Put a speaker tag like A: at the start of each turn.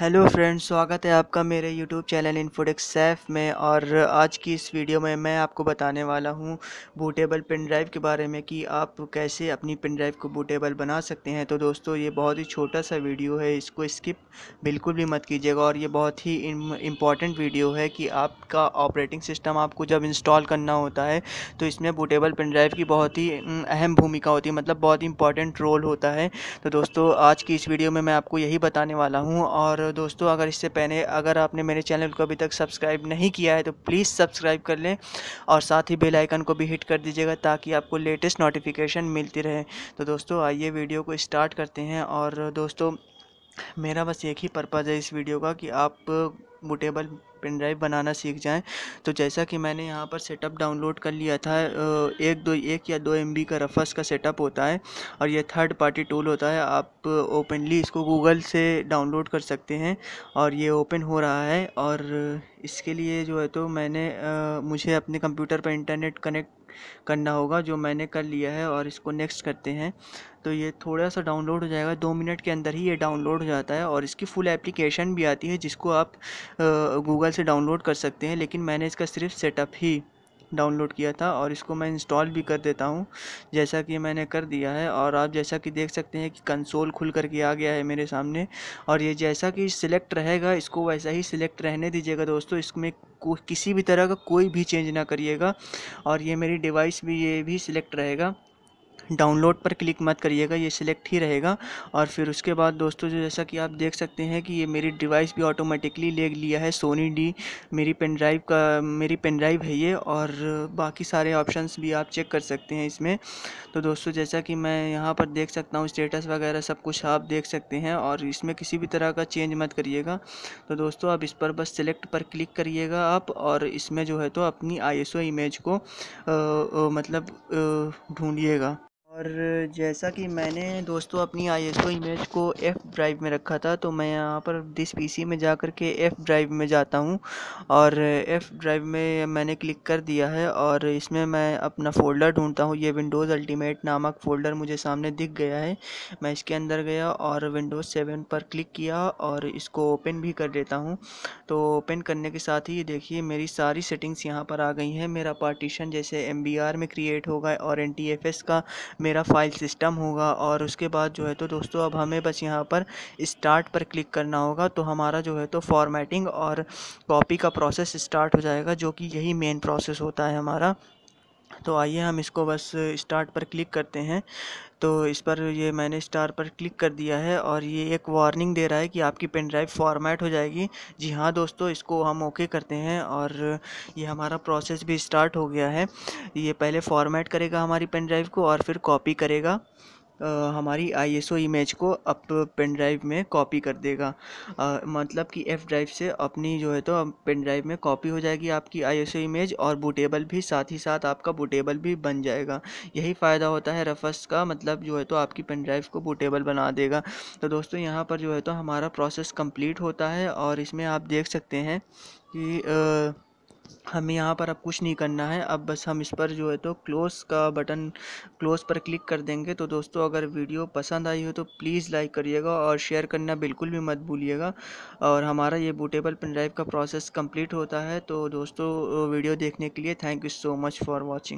A: hello friends स्वागत है आपका मेरे यूट्यूब चैनल इन्फोडेक्स सैफ में और आज की इस वीडियो में मैं आपको बताने वाला हूं बूटेबल पिन ड्राइव के बारे में कि आप कैसे अपनी पिन ड्राइव को बूटेबल बना सकते हैं तो दोस्तों ये बहुत ही छोटा सा वीडियो है इसको स्किप बिल्कुल भी मत कीजिएगा और ये बहुत ही इम्पॉर्टेंट वीडियो है कि आपका ऑपरेटिंग सिस्टम आपको जब इंस्टॉल करना होता है तो इसमें बूटेबल पिन ड्राइव की बहुत ही अहम भूमिका होती है मतलब बहुत ही इंपॉर्टेंट रोल होता है तो दोस्तों आज की इस वीडियो में मैं आपको यही बताने वाला हूँ और दोस्तों अगर इससे पहले अगर आपने मेरे चैनल को अभी तक सब्सक्राइब नहीं किया है तो प्लीज़ सब्सक्राइब कर लें और साथ ही बेल आइकन को भी हिट कर दीजिएगा ताकि आपको लेटेस्ट नोटिफिकेशन मिलती रहे तो दोस्तों आइए वीडियो को स्टार्ट करते हैं और दोस्तों मेरा बस एक ही पर्पज़ है इस वीडियो का कि आप बुटेबल पेन ड्राइव बनाना सीख जाएँ तो जैसा कि मैंने यहाँ पर सेटअप डाउनलोड कर लिया था एक दो एक या दो एम का रफस का सेटअप होता है और यह थर्ड पार्टी टूल होता है आप ओपनली इसको गूगल से डाउनलोड कर सकते हैं और ये ओपन हो रहा है और इसके लिए जो है तो मैंने आ, मुझे अपने कंप्यूटर पर इंटरनेट कनेक्ट करना होगा जो मैंने कर लिया है और इसको नेक्स्ट करते हैं तो ये थोड़ा सा डाउनलोड हो जाएगा दो मिनट के अंदर ही ये डाउनलोड हो जाता है और इसकी फुल एप्लीकेशन भी आती है जिसको आप गूगल से डाउनलोड कर सकते हैं लेकिन मैंने इसका सिर्फ सेटअप ही डाउनलोड किया था और इसको मैं इंस्टॉल भी कर देता हूँ जैसा कि मैंने कर दिया है और आप जैसा कि देख सकते हैं कि कंसोल खुल करके आ गया है मेरे सामने और ये जैसा कि सिलेक्ट रहेगा इसको वैसा ही सिलेक्ट रहने दीजिएगा दोस्तों इसमें किसी भी तरह का कोई भी चेंज ना करिएगा और ये मेरी डिवाइस भी ये भी सिलेक्ट रहेगा डाउनलोड पर क्लिक मत करिएगा ये सिलेक्ट ही रहेगा और फिर उसके बाद दोस्तों जो जैसा कि आप देख सकते हैं कि ये मेरी डिवाइस भी ऑटोमेटिकली ले लिया है सोनी डी मेरी पेन ड्राइव का मेरी पेन ड्राइव है ये और बाकी सारे ऑप्शंस भी आप चेक कर सकते हैं इसमें तो दोस्तों जैसा कि मैं यहाँ पर देख सकता हूँ स्टेटस वगैरह सब कुछ आप देख सकते हैं और इसमें किसी भी तरह का चेंज मत करिएगा तो दोस्तों आप इस पर बस सिलेक्ट पर क्लिक करिएगा आप और इसमें जो है तो अपनी आई इमेज को आ, आ, मतलब ढूँढिएगा और जैसा कि मैंने दोस्तों अपनी आईएसओ इमेज को एफ़ ड्राइव में रखा था तो मैं यहाँ पर दिस पीसी में जा कर के एफ़ ड्राइव में जाता हूँ और एफ़ ड्राइव में मैंने क्लिक कर दिया है और इसमें मैं अपना फ़ोल्डर ढूंढता हूँ ये विंडोज़ अल्टीमेट नामक फ़ोल्डर मुझे सामने दिख गया है मैं इसके अंदर गया और विंडोज़ सेवन पर क्लिक किया और इसको ओपन भी कर देता हूँ तो ओपन करने के साथ ही देखिए मेरी सारी सेटिंग्स यहाँ पर आ गई हैं मेरा पार्टीशन जैसे एम में क्रिएट होगा और एन का मेरा फाइल सिस्टम होगा और उसके बाद जो है तो दोस्तों अब हमें बस यहाँ पर स्टार्ट पर क्लिक करना होगा तो हमारा जो है तो फॉर्मेटिंग और कॉपी का प्रोसेस स्टार्ट हो जाएगा जो कि यही मेन प्रोसेस होता है हमारा तो आइए हम इसको बस स्टार्ट पर क्लिक करते हैं तो इस पर ये मैंने स्टार पर क्लिक कर दिया है और ये एक वार्निंग दे रहा है कि आपकी पेन ड्राइव फॉर्मेट हो जाएगी जी हाँ दोस्तों इसको हम ओके करते हैं और ये हमारा प्रोसेस भी स्टार्ट हो गया है ये पहले फॉर्मेट करेगा हमारी पेन ड्राइव को और फिर कॉपी करेगा हमारी आईएसओ इमेज को अप पेन ड्राइव में कॉपी कर देगा आ, मतलब कि एफ ड्राइव से अपनी जो है तो पेन ड्राइव में कॉपी हो जाएगी आपकी आईएसओ इमेज और बूटेबल भी साथ ही साथ आपका बूटेबल भी बन जाएगा यही फ़ायदा होता है रफस का मतलब जो है तो आपकी पेन ड्राइव को बूटेबल बना देगा तो दोस्तों यहाँ पर जो है तो हमारा प्रोसेस कम्प्लीट होता है और इसमें आप देख सकते हैं कि आ, हमें यहाँ पर अब कुछ नहीं करना है अब बस हम इस पर जो है तो क्लोज़ का बटन क्लोज़ पर क्लिक कर देंगे तो दोस्तों अगर वीडियो पसंद आई हो तो प्लीज़ लाइक करिएगा और शेयर करना बिल्कुल भी मत भूलिएगा और हमारा ये बूटेबल पेन ड्राइव का प्रोसेस कंप्लीट होता है तो दोस्तों वीडियो देखने के लिए thank you so much for watching